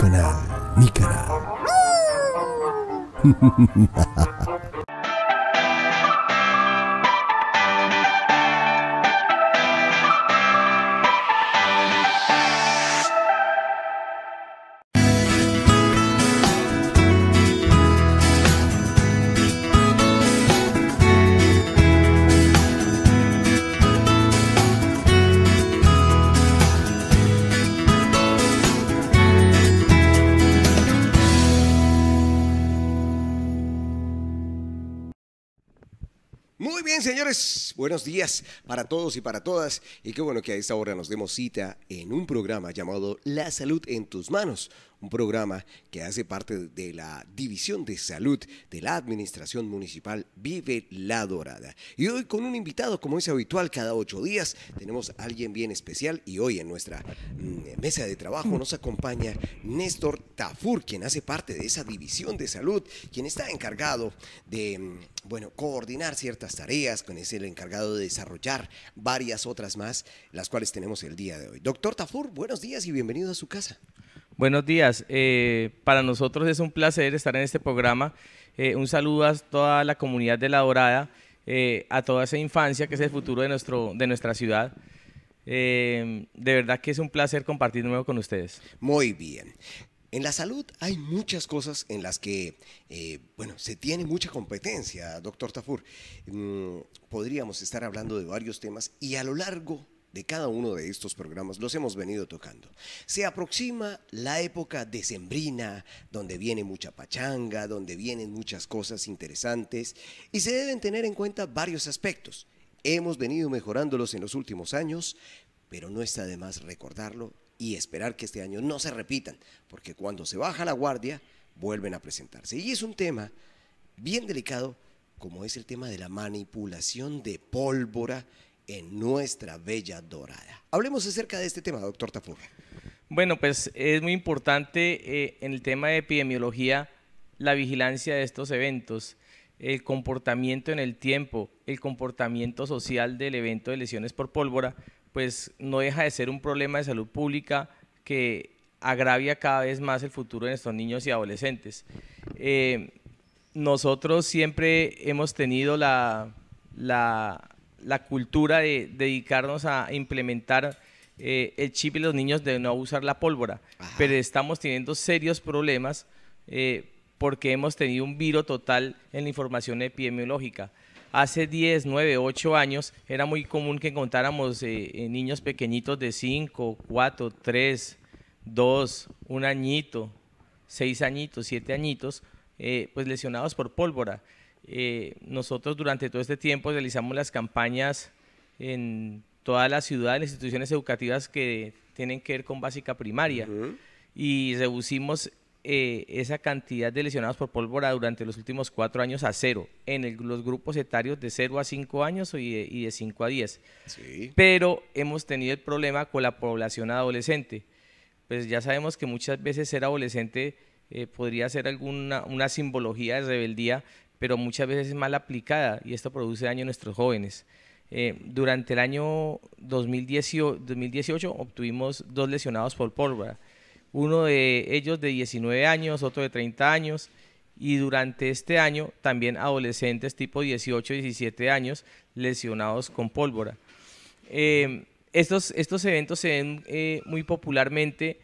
canal, mi canal. Buenos días para todos y para todas. Y qué bueno que a esta hora nos demos cita en un programa llamado La Salud en tus Manos, un programa que hace parte de la División de Salud de la Administración Municipal Vive la Dorada. Y hoy con un invitado, como es habitual, cada ocho días tenemos a alguien bien especial y hoy en nuestra mm, mesa de trabajo nos acompaña Néstor Tafur, quien hace parte de esa División de Salud, quien está encargado de, mm, bueno, coordinar ciertas tareas, con es el encargado de desarrollar varias otras más, las cuales tenemos el día de hoy. Doctor Tafur, buenos días y bienvenido a su casa. Buenos días. Eh, para nosotros es un placer estar en este programa. Eh, un saludo a toda la comunidad de La Dorada, eh, a toda esa infancia que es el futuro de, nuestro, de nuestra ciudad. de verdad que es un placer compartir nuevo con ustedes. Muy bien. En la salud hay muchas cosas en las que, bueno, se tiene mucha competencia, doctor Tafur. Mm, podríamos estar hablando de varios temas y a lo largo de cada uno de estos programas los hemos venido tocando. Se aproxima la época decembrina, donde viene mucha pachanga, donde vienen muchas cosas interesantes y se deben tener en cuenta varios aspectos. Hemos venido mejorándolos en los últimos años, pero no está de más recordarlo y esperar que este año no se repitan, porque cuando se baja la guardia vuelven a presentarse. Y es un tema bien delicado como es el tema de la manipulación de pólvora en nuestra bella dorada. Hablemos acerca de este tema, doctor Tafurra. Bueno, pues es muy importante eh, en el tema de epidemiología la vigilancia de estos eventos, el comportamiento en el tiempo, el comportamiento social del evento de lesiones por pólvora, pues no deja de ser un problema de salud pública que agravia cada vez más el futuro de nuestros niños y adolescentes. Eh, nosotros siempre hemos tenido la, la la cultura de dedicarnos a implementar eh, el chip y los niños de no usar la pólvora, pero estamos teniendo serios problemas eh, porque hemos tenido un viro total en la información epidemiológica. Hace 10, 9, 8 años era muy común que encontráramos eh, niños pequeñitos de 5, 4, 3, 2, 1 añito, 6 añitos, 7 añitos, pues lesionados por pólvora. Eh, nosotros durante todo este tiempo realizamos las campañas en toda la ciudad, en instituciones educativas que tienen que ver con básica primaria. Y reducimos eh, esa cantidad de lesionados por pólvora durante los últimos cuatro años a cero, en los grupos etarios de cero a cinco años y de, cinco 5 a diez Pero hemos tenido el problema con la población adolescente. Pues ya sabemos que muchas veces ser adolescente eh, podría ser alguna una simbología de rebeldía, pero muchas veces es mal aplicada y esto produce daño a nuestros jóvenes. Eh, durante el año 2018, obtuvimos dos lesionados por pólvora, uno de ellos de 19 años, otro de 30 años, y durante este año también adolescentes tipo 18 17 años lesionados con pólvora. Eh, estos, eventos se ven eh, muy popularmente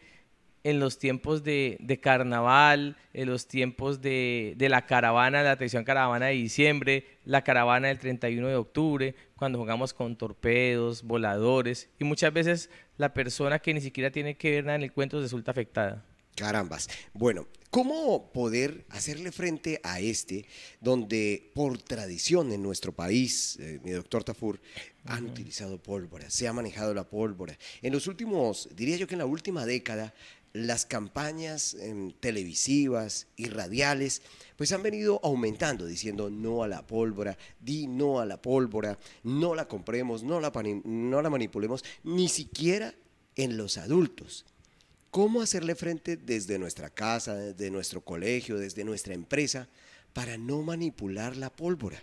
en los tiempos de, carnaval, en los tiempos de, la caravana, la atención caravana de diciembre, la caravana del 31 de octubre, cuando jugamos con torpedos, voladores, y muchas veces la persona que ni siquiera tiene que ver nada en el cuento resulta afectada. Carambas. Bueno, ¿cómo poder hacerle frente a este, donde por tradición en nuestro país, eh, mi doctor Tafur, han utilizado pólvora, se ha manejado la pólvora? En los últimos, diría yo que en la última década, las campañas em, televisivas y radiales, pues han venido aumentando, diciendo no a la pólvora, di no a la pólvora, no la compremos, no la, no la manipulemos, ni siquiera en los adultos. ¿Cómo hacerle frente desde nuestra casa, desde nuestro colegio, desde nuestra empresa, para no manipular la pólvora?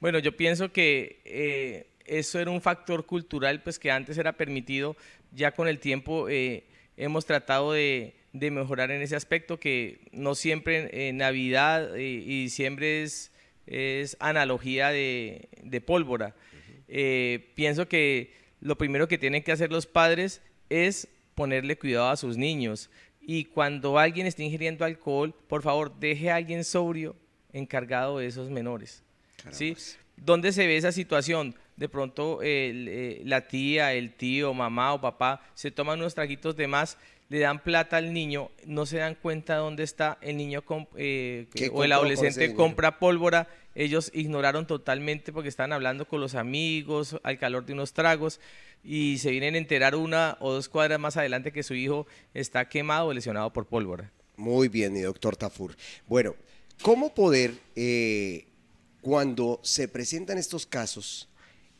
Bueno, yo pienso que... Eh, eso era un factor cultural pues que antes era permitido, ya con el tiempo eh, hemos tratado de, de mejorar en ese aspecto, que no siempre en Navidad y, siempre diciembre es, es analogía de, de pólvora. Eh, pienso que lo primero que tienen que hacer los padres es ponerle cuidado a sus niños. Y cuando alguien está ingiriendo alcohol, por favor, deje a alguien sobrio encargado de esos menores. ¿Sí? ¿Dónde se ve esa situación? de pronto eh, la tía, el tío, mamá o papá se toman unos traguitos de más, le dan plata al niño, no se dan cuenta dónde está el niño eh, o el adolescente compra pólvora. Ellos ignoraron totalmente porque estaban hablando con los amigos al calor de unos tragos y se vienen a enterar una o dos cuadras más adelante que su hijo está quemado o lesionado por pólvora. Muy bien, doctor Tafur. Bueno, ¿cómo poder, eh, cuando se presentan estos casos,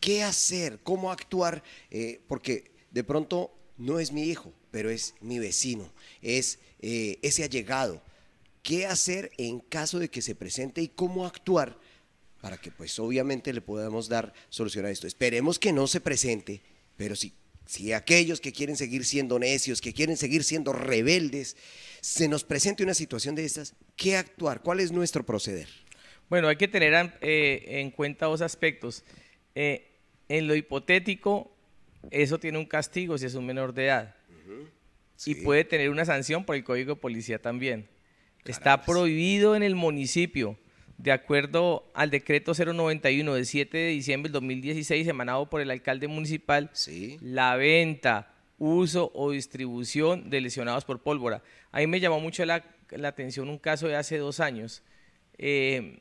qué hacer, cómo actuar, eh, porque de pronto no es mi hijo, pero es mi vecino, es eh, ese allegado. ¿Qué hacer en caso de que se presente y cómo actuar para que pues obviamente le podamos dar solución a esto? Esperemos que no se presente, pero si aquellos que quieren seguir siendo necios, que quieren seguir siendo rebeldes, se nos presente una situación de estas, ¿qué actuar? ¿Cuál es nuestro proceder? Bueno, hay que tener eh, en cuenta dos aspectos. Eh, en lo hipotético, eso tiene un castigo si es un menor de edad. Y puede tener una sanción por el código de policía también. Está prohibido en el municipio, de acuerdo al decreto 091 del 7 de diciembre del 2016, emanado por el alcalde municipal, la venta, uso o distribución de lesionados por pólvora. ahí me llamó mucho la, atención un caso de hace dos años. Eh,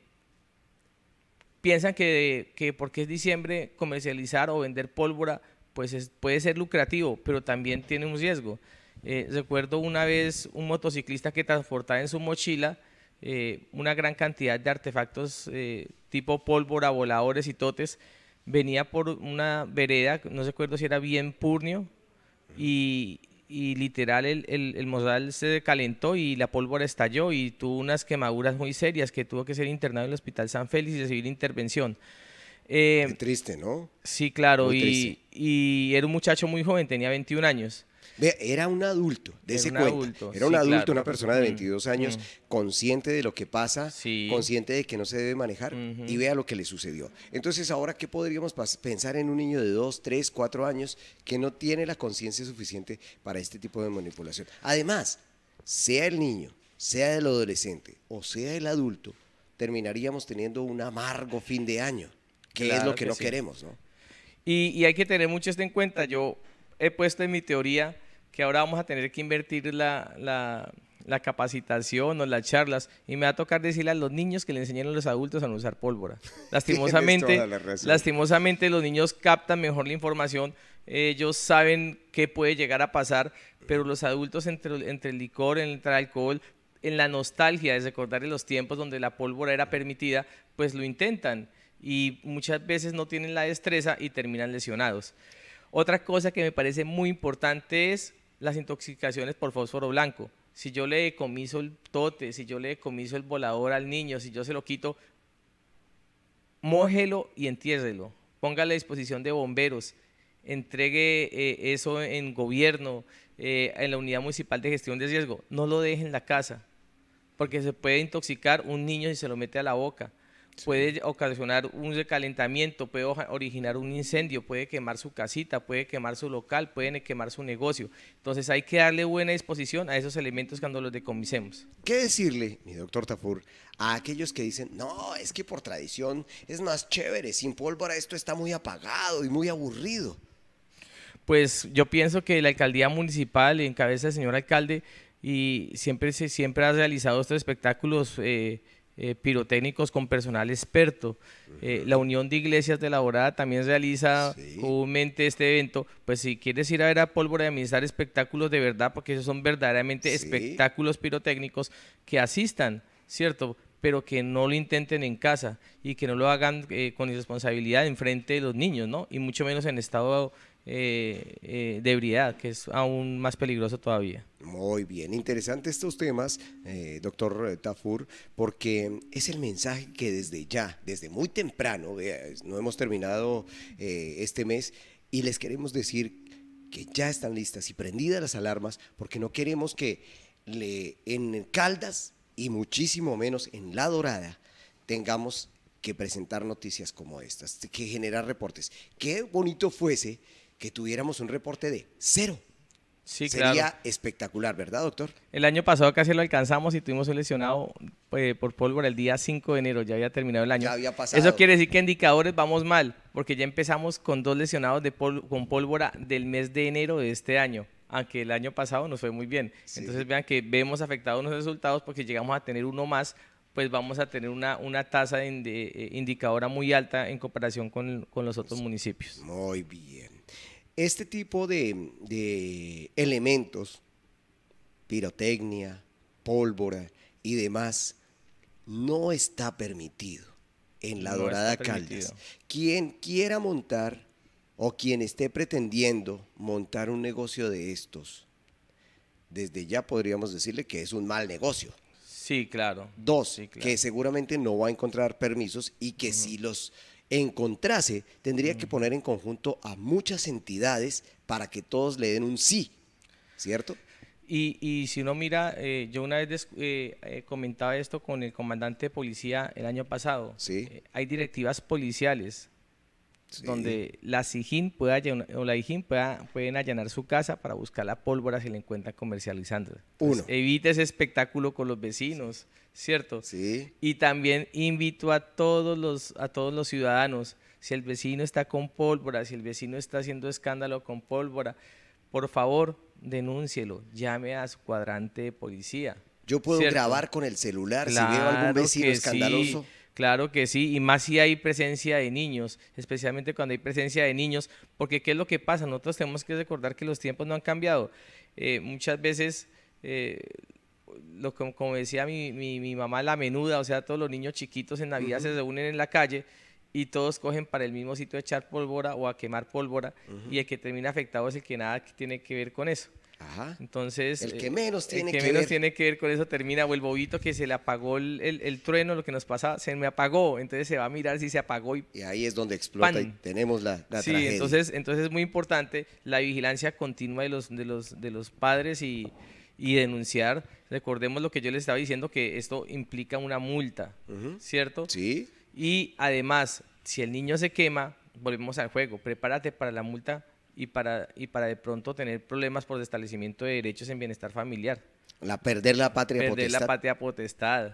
piensan que, porque es diciembre comercializar o vender pólvora pues puede ser lucrativo, pero también tiene un riesgo. Eh, recuerdo una vez un motociclista que transportaba en su mochila eh, una gran cantidad de artefactos eh, tipo pólvora, voladores y totes. Venía por una vereda, no recuerdo si era bien Purnio, y, y literal el, el, se calentó y la pólvora estalló y tuvo unas quemaduras muy serias que tuvo que ser internado en el Hospital San Félix y recibir intervención. Eh, Qué triste, ¿no? Sí, claro, y, y, era un muchacho muy joven, tenía 21 años. Era un adulto, de ese cuento. era un adulto, una persona de 22 mm, años, mm. consciente de lo que pasa, consciente de que no se debe manejar y vea lo que le sucedió. Entonces, ahora, ¿qué podríamos pensar en un niño de 2, 3, 4 años que no tiene la conciencia suficiente para este tipo de manipulación? Además, sea el niño, sea el adolescente o sea el adulto, terminaríamos teniendo un amargo fin de año, que es lo que, no queremos, ¿no? Y, y hay que tener mucho esto en cuenta. Yo he puesto en mi teoría que ahora vamos a tener que invertir la, capacitación o las charlas y me va a tocar decirle a los niños que le enseñen a los adultos a no usar pólvora. Lastimosamente, lastimosamente los niños captan mejor la información, ellos saben qué puede llegar a pasar, pero los adultos entre, el licor, entre el alcohol, en la nostalgia de recordar los tiempos donde la pólvora era permitida, pues lo intentan y muchas veces no tienen la destreza y terminan lesionados. Otra cosa que me parece muy importante es las intoxicaciones por fósforo blanco. Si yo le decomiso el tote, si yo le decomiso el volador al niño, si yo se lo quito, mójelo y entiérrelo. Póngale a disposición de bomberos. Entregue eh, eso en gobierno, eh, en la unidad municipal de gestión de riesgo. No lo deje en la casa, porque se puede intoxicar un niño si se lo mete a la boca. Puede ocasionar un recalentamiento, puede originar un incendio, puede quemar su casita, puede quemar su local, puede quemar su negocio. Entonces hay que darle buena disposición a esos elementos cuando los decomisemos. ¿Qué decirle, mi doctor Tafur, a aquellos que dicen, no, es que por tradición es más chévere, sin pólvora esto está muy apagado y muy aburrido? Pues yo pienso que la alcaldía municipal, en cabeza del señor alcalde, y siempre, siempre ha realizado estos espectáculos. Eh, eh, pirotécnicos con personal experto. Eh, la Unión de Iglesias de la Borada también realiza comúnmente este evento. Pues si quieres ir a ver a Pólvora y administrar espectáculos de verdad, porque esos son verdaderamente espectáculos pirotécnicos, que asistan, ¿cierto? Pero que no lo intenten en casa y que no lo hagan eh, con irresponsabilidad en frente de los niños, ¿no? Y mucho menos en estado eh, eh, de que es aún más peligroso todavía. Muy bien, interesante estos temas, eh, doctor Tafur, porque es el mensaje que desde ya, desde muy temprano, no hemos terminado eh, este mes, y les queremos decir que ya están listas y prendidas las alarmas, porque no queremos que en Caldas y muchísimo menos en La Dorada tengamos que presentar noticias como estas, que generar reportes. Qué bonito fuese que tuviéramos un reporte de cero. Sería espectacular, ¿verdad, doctor? El año pasado casi lo alcanzamos y tuvimos un lesionado eh, por pólvora el día 5 de enero, ya había terminado el año. Eso quiere decir que indicadores vamos mal, porque ya empezamos con dos lesionados de con pólvora del mes de enero de este año, aunque el año pasado nos fue muy bien. Entonces vean que vemos afectados los resultados porque llegamos a tener uno más pues vamos a tener una, tasa de, eh, indicadora muy alta en comparación con, los otros municipios. Muy bien este tipo de, elementos, pirotecnia, pólvora y demás, no está permitido en la Dorada Caldas. Quien quiera montar o quien esté pretendiendo montar un negocio de estos, desde ya podríamos decirle que es un mal negocio. Sí, claro. Dos, que seguramente no va a encontrar permisos y que si los encontrase, tendría que mm. poner en conjunto a muchas entidades para que todos le den un sí, ¿cierto? Y, y si uno mira, eh, yo una vez eh, eh, comentaba esto con el comandante de policía el año pasado. Sí. hay directivas policiales donde la SIGIN pueda, o la pueden allanar su casa para buscar la pólvora si la encuentran comercializando. Uno. evite ese espectáculo con los vecinos, ¿cierto? Sí. Y también invito a todos los, a todos los ciudadanos, si el vecino está con pólvora, si el vecino está haciendo escándalo con pólvora, por favor, denúncielo, llame a su cuadrante de policía. Yo puedo grabar con el celular si veo algún vecino escandaloso. Sí. Claro que sí, y más si hay presencia de niños, especialmente cuando hay presencia de niños, porque ¿qué es lo que pasa? Nosotros tenemos que recordar que los tiempos no han cambiado. Eh, muchas veces, eh, lo, como, decía mi, mamá, la menuda, o sea, todos los niños chiquitos en Navidad se reúnen en la calle y todos cogen para el mismo sitio a echar pólvora o a quemar pólvora, y el que termina afectado es el que nada tiene que ver con eso. Entonces, el que eh, menos tiene que, ver. con eso termina, o el bobito que se le apagó el, trueno, lo que nos pasa, se me apagó, entonces se va a mirar si se apagó y, ahí es donde explota y tenemos la, sí, entonces, entonces es muy importante la vigilancia continua de los, padres y, denunciar. Recordemos lo que yo les estaba diciendo, que esto implica una multa, ¿cierto? Sí. Y además, si el niño se quema, volvemos al juego, prepárate para la multa y para, y para de pronto tener problemas por establecimiento de derechos en bienestar familiar. La perder la patria perder potestad. Perder la patria potestad,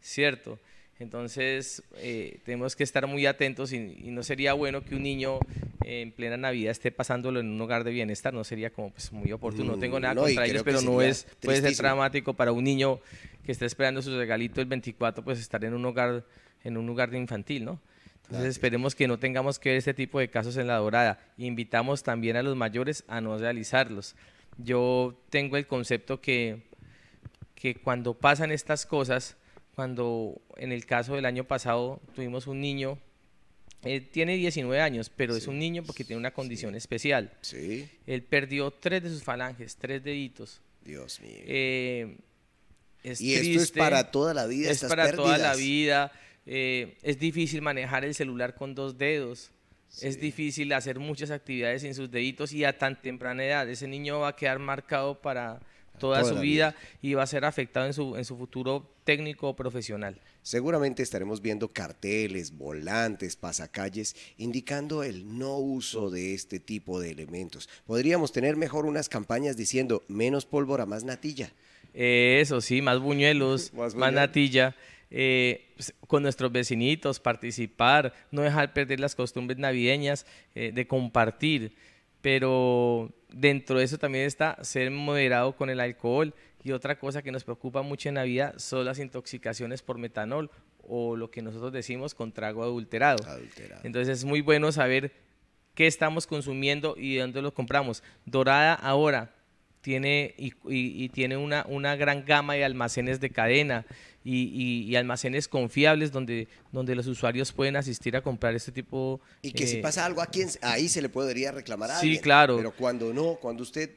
¿cierto? Entonces, eh, tenemos que estar muy atentos y, no sería bueno que un niño en plena Navidad esté pasándolo en un hogar de bienestar, no sería como pues, muy oportuno. no tengo nada contra ellos, pero no es, puede ser dramático para un niño que está esperando su regalito el 24, pues estar en un hogar, en un lugar de infantil, ¿no? Entonces esperemos que no tengamos que ver este tipo de casos en la dorada. Invitamos también a los mayores a no realizarlos. Yo tengo el concepto que, que cuando pasan estas cosas, cuando en el caso del año pasado tuvimos un niño, él eh, tiene 19 años, pero es un niño porque tiene una condición especial. Sí. Él perdió tres de sus falanges, tres deditos. Dios mío. Eh, es y esto es para toda la vida. Es estas para pérdidas. toda la vida. Eh, es difícil manejar el celular con dos dedos. Es difícil hacer muchas actividades sin sus deditos y a tan temprana edad. Ese niño va a quedar marcado para toda, su vida, y va a ser afectado en su, en su futuro técnico o profesional. Seguramente estaremos viendo carteles, volantes, pasacalles, indicando el no uso de este tipo de elementos. Podríamos tener mejor unas campañas diciendo menos pólvora, más natilla. Eh, eso sí, más, buñuelos. más natilla. Eh, pues, con nuestros vecinitos, participar, no dejar perder las costumbres navideñas eh, de compartir. Pero dentro de eso también está ser moderado con el alcohol. Y otra cosa que nos preocupa mucho en Navidad son las intoxicaciones por metanol o lo que nosotros decimos con trago adulterado. Entonces es muy bueno saber qué estamos consumiendo y dónde lo compramos. Dorada ahora tiene y, y tiene una, una gran gama de almacenes de cadena y, y, almacenes confiables donde, donde los usuarios pueden asistir a comprar este tipo. Y que si eh, pasa algo a quién ahí se le podría reclamar a sí, claro. Pero cuando no, cuando usted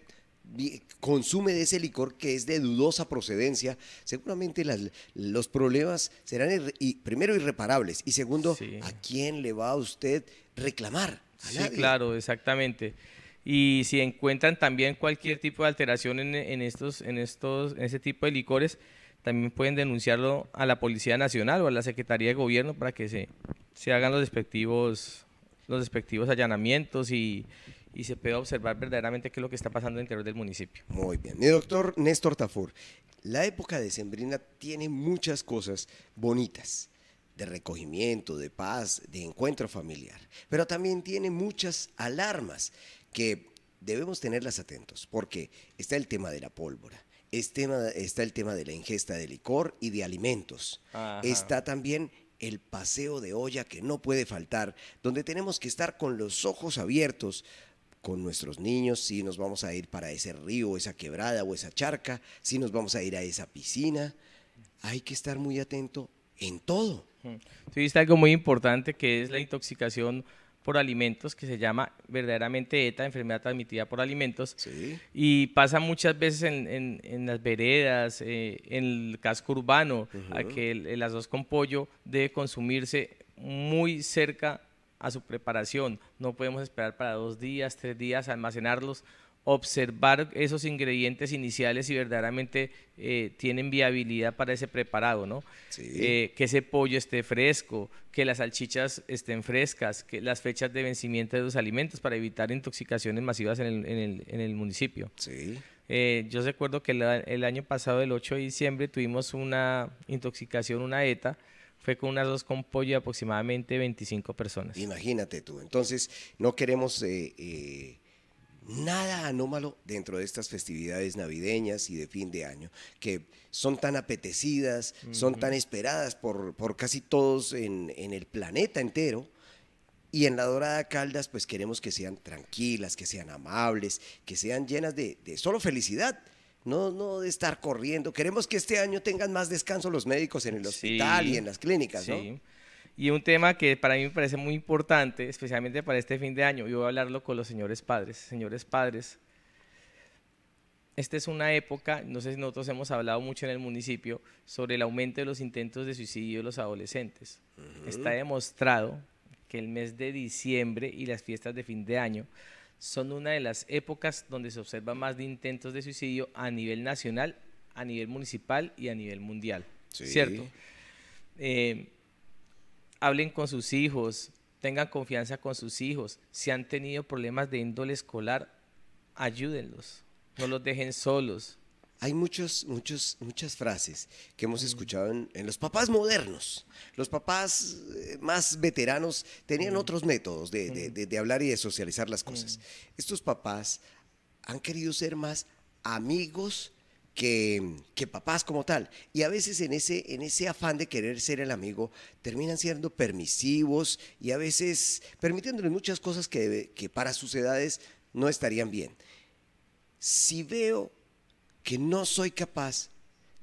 consume de ese licor que es de dudosa procedencia, seguramente los problemas serán primero irreparables y segundo, ¿a quién le va a usted reclamar? sí, claro, exactamente. Y si encuentran también cualquier tipo de alteración en, en estos, en estos, en ese tipo de licores, también pueden denunciarlo a la Policía Nacional o a la Secretaría de Gobierno para que se, se hagan los respectivos, los respectivos allanamientos y, y se pueda observar verdaderamente qué es lo que está pasando en el interior del municipio. Muy bien. Mi doctor Néstor Tafur, la época de Sembrina tiene muchas cosas bonitas de recogimiento, de paz, de encuentro familiar, pero también tiene muchas alarmas que debemos tenerlas atentos, porque está el tema de la pólvora, tema, está el tema de la ingesta de licor y de alimentos. Está también el paseo de olla que no puede faltar, donde tenemos que estar con los ojos abiertos con nuestros niños, si nos vamos a ir para ese río, esa quebrada o esa charca, si nos vamos a ir a esa piscina. Hay que estar muy atento en todo. Sí, está algo muy importante que es la intoxicación por alimentos que se llama verdaderamente ETA, enfermedad transmitida por alimentos, y pasa muchas veces en, las veredas, eh, en el casco urbano, a que el, el con pollo debe consumirse muy cerca a su preparación. No podemos esperar para dos días, tres días, almacenarlos, observar esos ingredientes iniciales y verdaderamente eh, tienen viabilidad para ese preparado, ¿no? Eh, que ese pollo esté fresco, que las salchichas estén frescas, que las fechas de vencimiento de los alimentos para evitar intoxicaciones masivas en el, municipio. Sí. Eh, yo recuerdo que el, año pasado, el 8 de diciembre, tuvimos una intoxicación, una ETA, fue con unas dos con pollo de aproximadamente 25 personas. Imagínate tú, entonces no queremos nada anómalo dentro de estas festividades navideñas y de fin de año, que son tan apetecidas, son tan esperadas por, casi todos en, el planeta entero. Y en la Dorada Caldas, pues queremos que sean tranquilas, que sean amables, que sean llenas de, solo felicidad. No, no de estar corriendo. Queremos que este año tengan más descanso los médicos en el hospital y en las clínicas, y un tema que para mí me parece muy importante, especialmente para este fin de año, y voy a hablarlo con los señores padres. Señores padres, esta es una época, no sé si nosotros hemos hablado mucho en el municipio sobre el aumento de los intentos de suicidio de los adolescentes. Está demostrado que el mes de diciembre y las fiestas de fin de año son una de las épocas donde se observa más de intentos de suicidio a nivel nacional, a nivel municipal y a nivel mundial. ¿Cierto? Eh, hablen con sus hijos, tengan confianza con sus hijos. Si han tenido problemas de índole escolar, ayúdenlos, no los dejen solos. Hay muchos, muchas, muchas frases que hemos mm. escuchado en, los papás modernos. Los papás eh, más veteranos tenían mm. otros métodos mm. de hablar y de socializar las cosas. Estos papás han querido ser más amigos que, papás como tal. Y a veces en ese, en ese afán de querer ser el amigo, terminan siendo permisivos y a veces permitiéndole muchas cosas que para sus edades no estarían bien. Si veo que no soy capaz,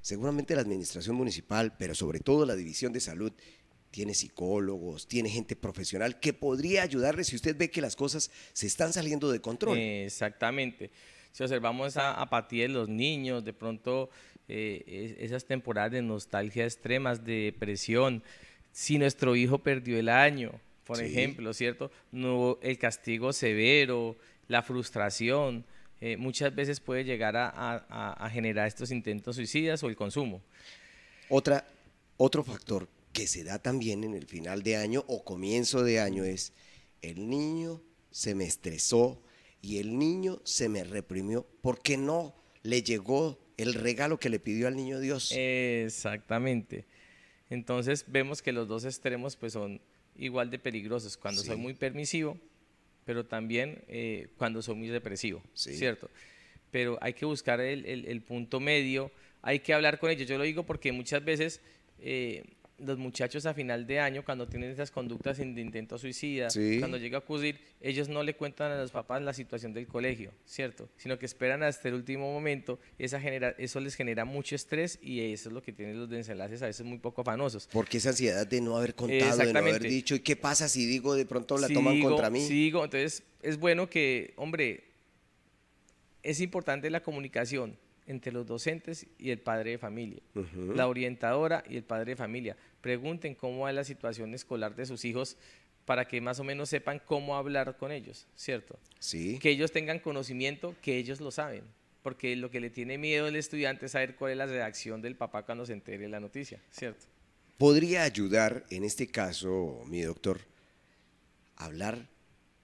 seguramente la administración municipal, pero sobre todo la división de salud, tiene psicólogos, tiene gente profesional que podría ayudarle si usted ve que las cosas se están saliendo de control. Exactamente si observamos esa apatía en los niños, de pronto eh, esas temporadas de nostalgia extremas, de depresión, si nuestro hijo perdió el año, por ejemplo, ¿cierto? No, el castigo severo, la frustración, eh, muchas veces puede llegar a, generar estos intentos suicidas o el consumo. Otra, otro factor que se da también en el final de año o comienzo de año es el niño se me estresó, y el niño se me reprimió porque no le llegó el regalo que le pidió al niño Dios. Exactamente. Entonces vemos que los dos extremos pues son igual de peligrosos. Cuando soy muy permisivo, pero también eh, cuando soy muy represivo, ¿cierto? Pero hay que buscar el, punto medio, hay que hablar con ellos. Yo lo digo porque muchas veces eh, los muchachos a final de año, cuando tienen esas conductas de intento suicida, cuando llega a acudir, ellos no le cuentan a los papás la situación del colegio, ¿cierto? Sino que esperan hasta el último momento, esa genera, eso les genera mucho estrés y eso es lo que tienen los desenlaces a veces muy poco afanosos. Porque esa ansiedad de no haber contado, de no haber dicho, ¿y qué pasa si digo de pronto la toman contra mí? Sí, si digo, entonces es bueno que, hombre, es importante la comunicación, entre los docentes y el padre de familia, la orientadora y el padre de familia. Pregunten cómo va la situación escolar de sus hijos para que más o menos sepan cómo hablar con ellos, ¿cierto? Sí. Que ellos tengan conocimiento, que ellos lo saben, porque lo que le tiene miedo al estudiante es saber cuál es la reacción del papá cuando se entere la noticia, ¿cierto? ¿Podría ayudar, en este caso, mi doctor, hablar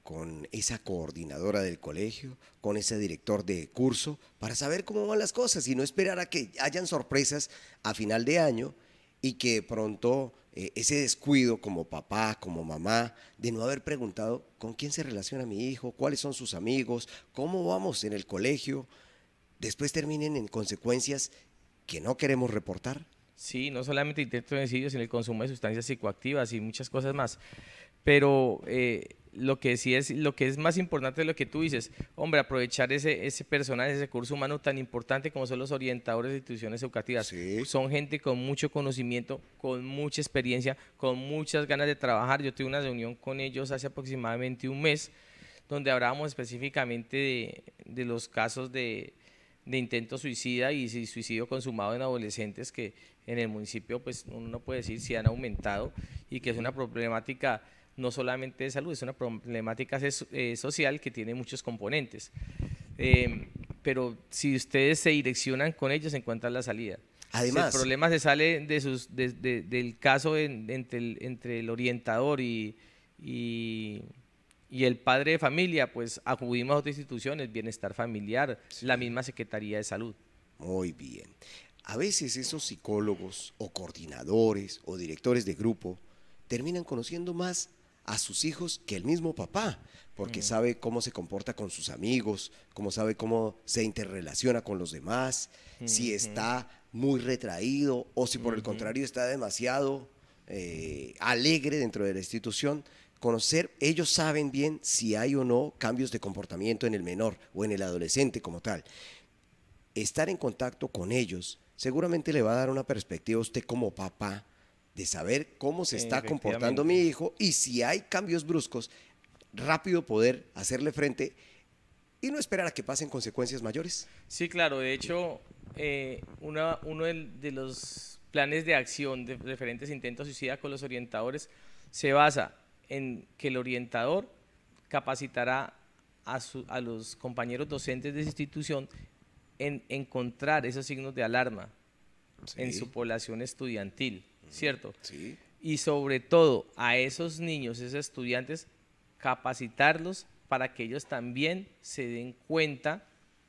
con esa coordinadora del colegio, con ese director de curso, para saber cómo van las cosas y no esperar a que hayan sorpresas a final de año y que pronto eh, ese descuido como papá, como mamá, de no haber preguntado con quién se relaciona mi hijo, cuáles son sus amigos, cómo vamos en el colegio, después terminen en consecuencias que no queremos reportar. Sí, no solamente intento de sino el consumo de sustancias psicoactivas y muchas cosas más. Pero eh, lo que sí es, lo que es más importante de lo que tú dices, hombre, aprovechar ese, ese personal, ese recurso humano tan importante como son los orientadores de instituciones educativas. Son gente con mucho conocimiento, con mucha experiencia, con muchas ganas de trabajar. Yo tuve una reunión con ellos hace aproximadamente un mes, donde hablábamos específicamente de, los casos de, de intento suicida y suicidio consumado en adolescentes que en el municipio pues uno no puede decir si han aumentado y que es una problemática no solamente de salud, es una problemática eh, social que tiene muchos componentes. Eh, pero si ustedes se direccionan con ellos, encuentran la salida. Además. el problema se sale de sus, del caso entre, el, orientador y, y el padre de familia, pues acudimos a otras instituciones, bienestar familiar, la misma Secretaría de Salud. Muy bien. A veces esos psicólogos o coordinadores o directores de grupo terminan conociendo más a sus hijos que el mismo papá, porque mm. sabe cómo se comporta con sus amigos, cómo sabe cómo se interrelaciona con los demás, si está muy retraído o si por el contrario está demasiado eh, alegre dentro de la institución. Conocer, ellos saben bien si hay o no cambios de comportamiento en el menor o en el adolescente como tal. Estar en contacto con ellos seguramente le va a dar una perspectiva a usted como papá de saber cómo se está comportando mi hijo y si hay cambios bruscos, rápido poder hacerle frente y no esperar a que pasen consecuencias mayores. Sí, claro, de hecho, eh, uno de los planes de acción de referentes intentos suicida con los orientadores se basa en que el orientador capacitará a, a los compañeros docentes de esa institución en encontrar esos signos de alarma en su población estudiantil. ¿cierto? Y sobre todo a esos niños, esos estudiantes, capacitarlos para que ellos también se den cuenta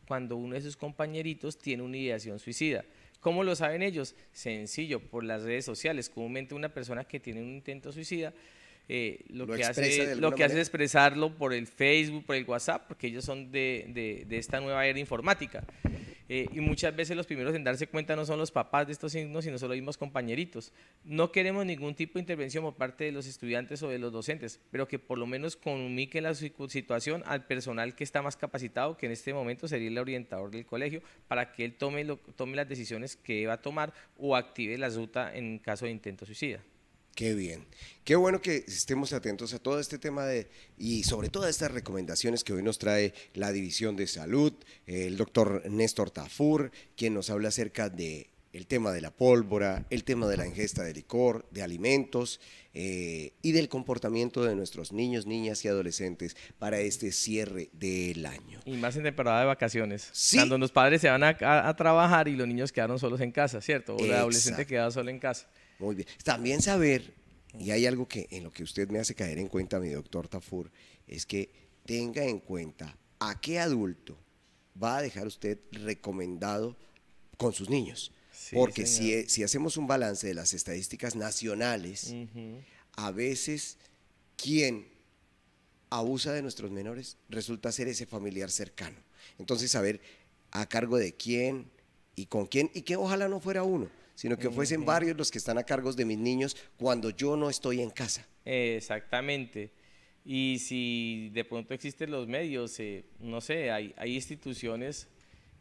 cuando uno de sus compañeritos tiene una ideación suicida. ¿Cómo lo saben ellos? Sencillo, por las redes sociales. Comúnmente una persona que tiene un intento suicida eh, lo, que, hace, es expresarlo por el Facebook, por el WhatsApp, porque ellos son de, esta nueva era informática. Eh, y muchas veces los primeros en darse cuenta no son los papás de estos signos, sino son los mismos compañeritos. No queremos ningún tipo de intervención por parte de los estudiantes o de los docentes, pero que por lo menos comunique la situación al personal que está más capacitado, que en este momento sería el orientador del colegio, para que él tome, tome las decisiones que va a tomar o active la ruta en caso de intento suicida. Qué bien. Qué bueno que estemos atentos a todo este tema de, y sobre todas estas recomendaciones que hoy nos trae la División de Salud, el doctor Néstor Tafur, quien nos habla acerca de el tema de la pólvora, el tema de la ingesta de licor, de alimentos eh, y del comportamiento de nuestros niños, niñas y adolescentes para este cierre del año. Y más en temporada de vacaciones, cuando los padres se van a, trabajar y los niños quedaron solos en casa, ¿cierto? O la adolescente quedaba solo en casa. Muy bien. También saber, y hay algo que en lo que usted me hace caer en cuenta, mi doctor Tafur, es que tenga en cuenta a qué adulto va a dejar usted recomendado con sus niños. Porque si, e, si, hacemos un balance de las estadísticas nacionales, a veces quien abusa de nuestros menores resulta ser ese familiar cercano. Entonces, saber a cargo de quién y con quién, y que ojalá no fuera uno, sino que fuesen varios los que están a cargo de mis niños cuando yo no estoy en casa. Exactamente. Y si de pronto existen los medios, eh, no sé, hay, hay, instituciones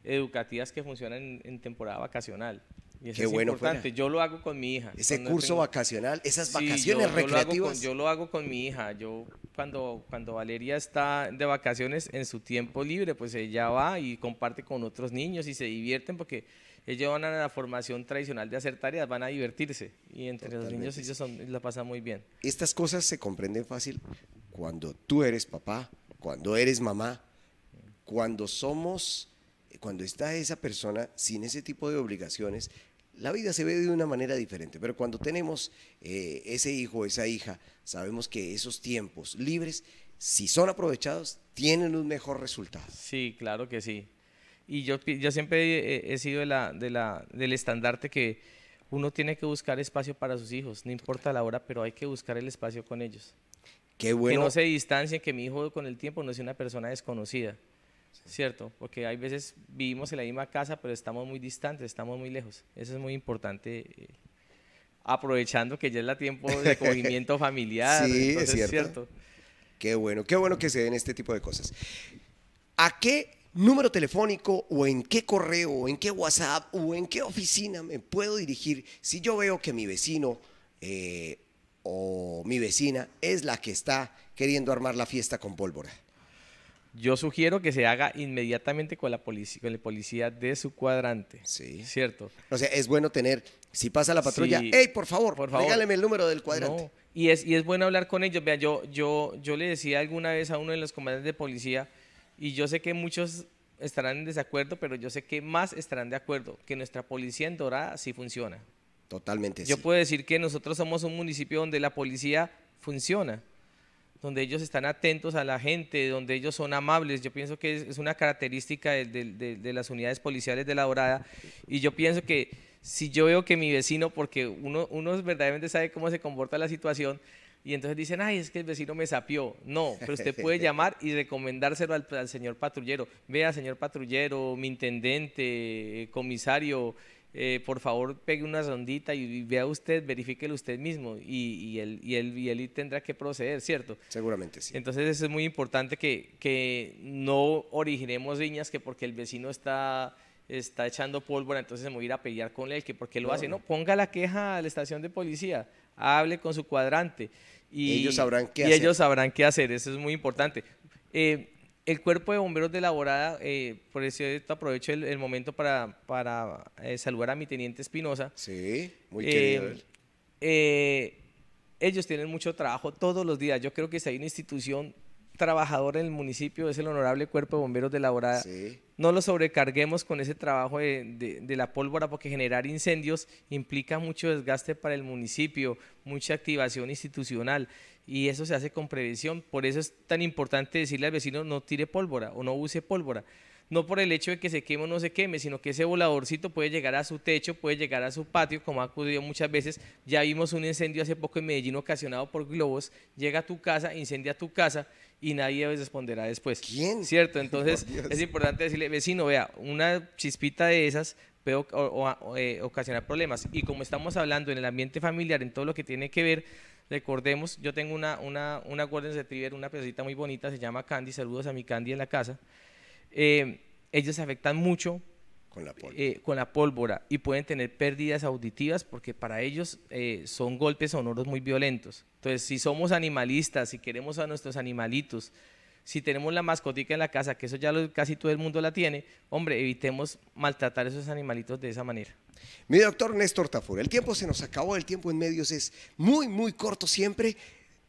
educativas que funcionan en, temporada vacacional. Y eso Qué es bueno importante. Yo lo hago con mi hija. Ese curso vacacional, esas vacaciones recreativas. yo lo hago con mi hija. Yo cuando, cuando Valeria está de vacaciones en su tiempo libre, pues ella va y comparte con otros niños y se divierten porque ellos van a la formación tradicional de hacer tareas, van a divertirse. Y entre los niños ellos la pasan muy bien. Estas cosas se comprenden fácil cuando tú eres papá, cuando eres mamá, cuando somos, cuando está esa persona sin ese tipo de obligaciones, la vida se ve de una manera diferente, pero cuando tenemos eh, ese hijo, o esa hija, sabemos que esos tiempos libres, si son aprovechados, tienen un mejor resultado. Sí, claro que sí. Y yo, yo siempre he, sido de la, de la, del estandarte que uno tiene que buscar espacio para sus hijos, no importa la hora, pero hay que buscar el espacio con ellos. Qué bueno. Que no se distancien, que mi hijo con el tiempo no sea una persona desconocida. ¿Cierto? Porque hay veces vivimos en la misma casa, pero estamos muy distantes, estamos muy lejos. Eso es muy importante. Eh, aprovechando que ya es la tiempo de acogimiento familiar. sí, es cierto. Qué bueno, qué bueno que se den este tipo de cosas. ¿A qué número telefónico o en qué correo o en qué WhatsApp o en qué oficina me puedo dirigir si yo veo que mi vecino eh, o mi vecina es la que está queriendo armar la fiesta con pólvora? Yo sugiero que se haga inmediatamente con la policía, policía de su cuadrante. Sí. ¿Cierto? O sea, es bueno tener, si pasa la patrulla, ¡Ey, por favor, por favor, regáleme el número del cuadrante. Y, es, y es bueno hablar con ellos. Vea, yo, yo, yo le decía alguna vez a uno de los comandantes de policía, y yo sé que muchos estarán en desacuerdo, pero yo sé que más estarán de acuerdo, que nuestra policía en Dorada sí funciona. Totalmente. Yo puedo decir que nosotros somos un municipio donde la policía funciona, donde ellos están atentos a la gente, donde ellos son amables. Yo pienso que es, una característica de, las unidades policiales de la Dorada. Y yo pienso que si yo veo que mi vecino, porque uno, uno verdaderamente sabe cómo se comporta la situación, y entonces dicen, ay, es que el vecino me sapió. No, pero usted puede llamar y recomendárselo al, señor patrullero. Vea, señor patrullero, mi intendente, comisario, eh, por favor pegue una rondita y, vea usted, verifíquelo usted mismo y, él, y, él, y él tendrá que proceder, ¿cierto? Seguramente sí. Entonces es muy importante que, no originemos riñas que porque el vecino está está echando pólvora, entonces se me voy a ir a pelear con él, que porque lo hace, no, ponga la queja a la estación de policía, hable con su cuadrante. Y ellos sabrán qué y hacer. ellos sabrán qué hacer, eso es muy importante. Eh, el cuerpo de bomberos de La eh, por eso aprovecho el, momento para, eh, saludar a mi teniente Espinosa. Sí, muy querido. Eh, ellos tienen mucho trabajo todos los días. Yo creo que si hay una institución trabajador en el municipio, es el honorable cuerpo de bomberos de la hora, No lo sobrecarguemos con ese trabajo de, de, la pólvora porque generar incendios implica mucho desgaste para el municipio, mucha activación institucional y eso se hace con prevención. Por eso es tan importante decirle al vecino no tire pólvora o no use pólvora. No por el hecho de que se queme o no se queme, sino que ese voladorcito puede llegar a su techo, puede llegar a su patio, como ha ocurrido muchas veces. Ya vimos un incendio hace poco en Medellín ocasionado por globos, llega a tu casa, incendia tu casa y nadie responderá después. ¿Quién? ¿Cierto? Entonces es importante decirle, vecino, vea, una chispita de esas puede eh, ocasionar problemas. Y como estamos hablando en el ambiente familiar, en todo lo que tiene que ver, recordemos, yo tengo una, una, una Golden Retriever, una pesita muy bonita, se llama Candy, saludos a mi Candy en la casa. Eh, ellos afectan mucho eh, con la, pólvora y pueden tener pérdidas auditivas porque para ellos eh, son golpes sonoros muy violentos. Entonces, si somos animalistas, si queremos a nuestros animalitos, si tenemos la mascotica en la casa, que eso ya casi todo el mundo la tiene, hombre, evitemos maltratar a esos animalitos de esa manera. Mi doctor Néstor Tafur, el tiempo se nos acabó, el tiempo en medios es muy, muy corto siempre.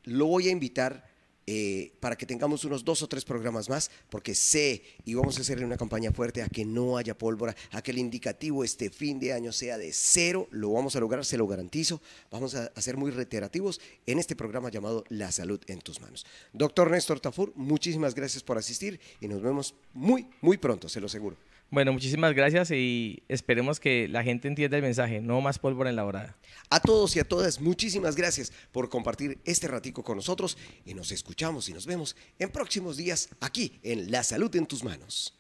Lo voy a invitar eh, para que tengamos unos dos o tres programas más, porque sé y vamos a hacerle una campaña fuerte a que no haya pólvora, a que el indicativo este fin de año sea de cero, lo vamos a lograr, se lo garantizo, vamos a, hacer ser muy reiterativos en este programa llamado La Salud en tus manos. Doctor Néstor Tafur, muchísimas gracias por asistir y nos vemos muy, muy pronto, se lo aseguro. Bueno, muchísimas gracias y esperemos que la gente entienda el mensaje, no más pólvora en la morada. A todos y a todas, muchísimas gracias por compartir este ratico con nosotros y nos escuchamos y nos vemos en próximos días aquí en La Salud en tus manos.